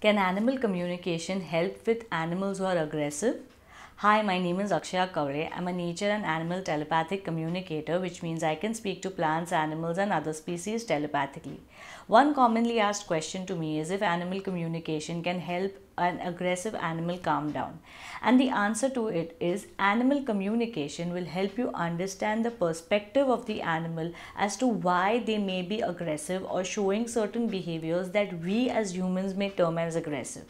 Can animal communication help with animals who are aggressive? Hi, my name is Akshaya Kavre. I'm a nature and animal telepathic communicator, which means I can speak to plants, animals, and other species telepathically. One commonly asked question to me is if animal communication can help an aggressive animal calm down? And the answer to it is animal communication will help you understand the perspective of the animal as to why they may be aggressive or showing certain behaviors that we as humans may term as aggressive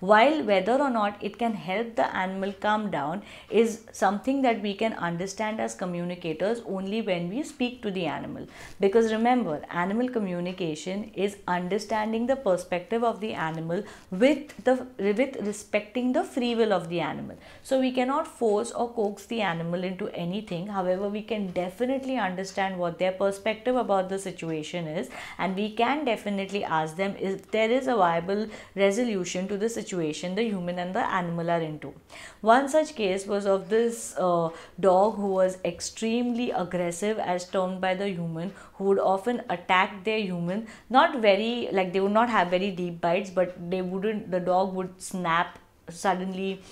while whether or not it can help the animal calm down is something that we can understand as communicators only when we speak to the animal because remember animal communication is understanding the perspective of the animal with the with respecting the free will of the animal. So we cannot force or coax the animal into anything. However, we can definitely understand what their perspective about the situation is and we can definitely ask them if there is a viable resolution to the situation the human and the animal are into. One such case was of this uh, dog who was extremely aggressive as termed by the human who would often attack their human not very like they would not have very deep bites but they wouldn't the dog would snap suddenly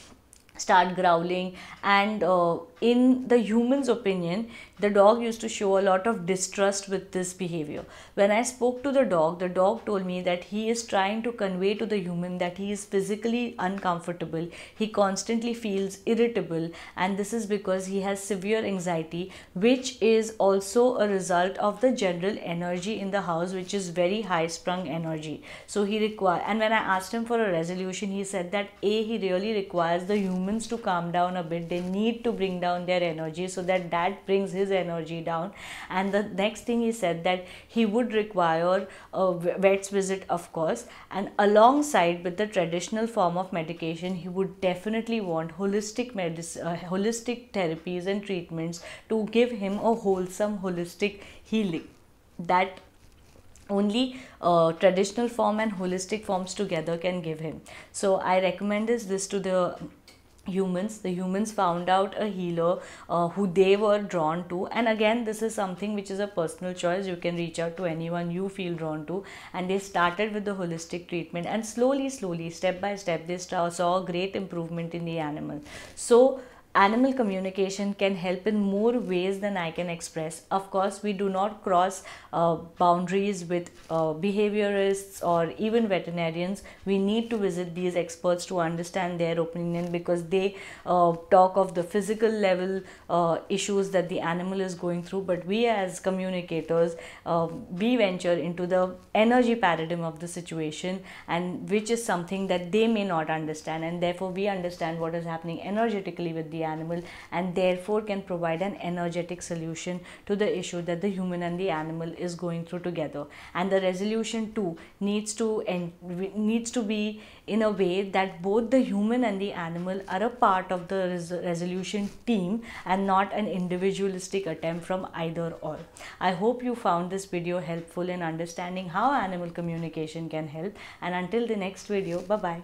start growling and uh, in the human's opinion the dog used to show a lot of distrust with this behavior when i spoke to the dog the dog told me that he is trying to convey to the human that he is physically uncomfortable he constantly feels irritable and this is because he has severe anxiety which is also a result of the general energy in the house which is very high sprung energy so he require and when i asked him for a resolution he said that a he really requires the human humans to calm down a bit they need to bring down their energy so that that brings his energy down and the next thing he said that he would require a vet's visit of course and alongside with the traditional form of medication he would definitely want holistic medicine uh, holistic therapies and treatments to give him a wholesome holistic healing that only uh, traditional form and holistic forms together can give him so i recommend this, this to the humans the humans found out a healer uh, who they were drawn to and again this is something which is a personal choice you can reach out to anyone you feel drawn to and they started with the holistic treatment and slowly slowly step by step they saw a great improvement in the animal so animal communication can help in more ways than I can express. Of course, we do not cross uh, boundaries with uh, behaviorists or even veterinarians. We need to visit these experts to understand their opinion because they uh, talk of the physical level uh, issues that the animal is going through. But we as communicators, um, we venture into the energy paradigm of the situation and which is something that they may not understand and therefore we understand what is happening energetically with the animal and therefore can provide an energetic solution to the issue that the human and the animal is going through together and the resolution too needs to and needs to be in a way that both the human and the animal are a part of the res resolution team and not an individualistic attempt from either or. I hope you found this video helpful in understanding how animal communication can help and until the next video bye bye.